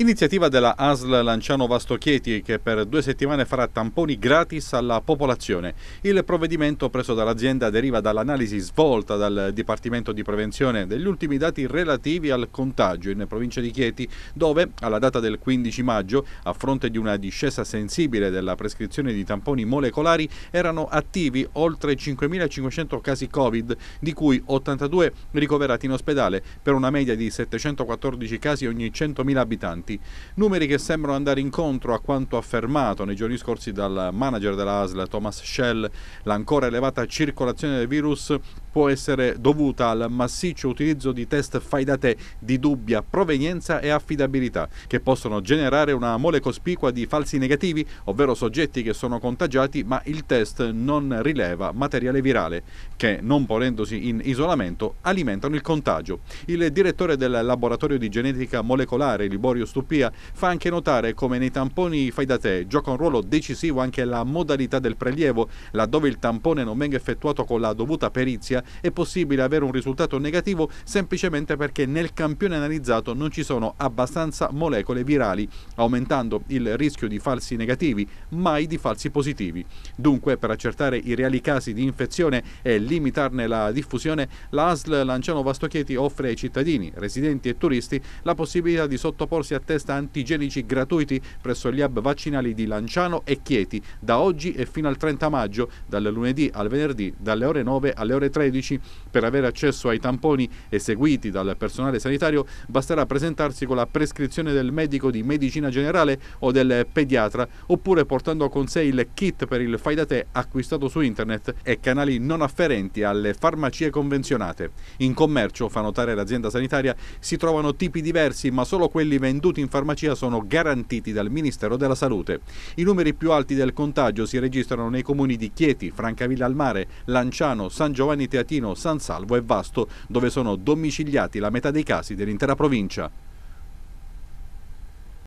Iniziativa della ASL Lanciano Vasto Chieti che per due settimane farà tamponi gratis alla popolazione. Il provvedimento preso dall'azienda deriva dall'analisi svolta dal Dipartimento di Prevenzione degli ultimi dati relativi al contagio in provincia di Chieti dove alla data del 15 maggio a fronte di una discesa sensibile della prescrizione di tamponi molecolari erano attivi oltre 5.500 casi Covid di cui 82 ricoverati in ospedale per una media di 714 casi ogni 100.000 abitanti utenti, numeri che sembrano andare incontro a quanto affermato nei giorni scorsi dal manager della ASL Thomas Schell, l'ancora elevata circolazione del virus può essere dovuta al massiccio utilizzo di test fai da te di dubbia provenienza e affidabilità, che possono generare una mole cospicua di falsi negativi, ovvero soggetti che sono contagiati ma il test non rileva materiale virale, che non ponendosi in isolamento alimentano il contagio. Il direttore del laboratorio di genetica molecolare Liborio Studio stupia, fa anche notare come nei tamponi fai da te gioca un ruolo decisivo anche la modalità del prelievo, laddove il tampone non venga effettuato con la dovuta perizia è possibile avere un risultato negativo semplicemente perché nel campione analizzato non ci sono abbastanza molecole virali, aumentando il rischio di falsi negativi, mai di falsi positivi. Dunque, per accertare i reali casi di infezione e limitarne la diffusione, l'ASL Lanciano Vastochieti offre ai cittadini, residenti e turisti la possibilità di sottoporsi a test antigenici gratuiti presso gli hub vaccinali di Lanciano e Chieti da oggi e fino al 30 maggio, dal lunedì al venerdì, dalle ore 9 alle ore 13. Per avere accesso ai tamponi eseguiti dal personale sanitario basterà presentarsi con la prescrizione del medico di medicina generale o del pediatra oppure portando con sé il kit per il fai da te acquistato su internet e canali non afferenti alle farmacie convenzionate. In commercio, fa notare l'azienda sanitaria, si trovano tipi diversi ma solo quelli venduti ricevuti in farmacia sono garantiti dal Ministero della Salute. I numeri più alti del contagio si registrano nei comuni di Chieti, Francavilla al Mare, Lanciano, San Giovanni Teatino, San Salvo e Vasto, dove sono domiciliati la metà dei casi dell'intera provincia.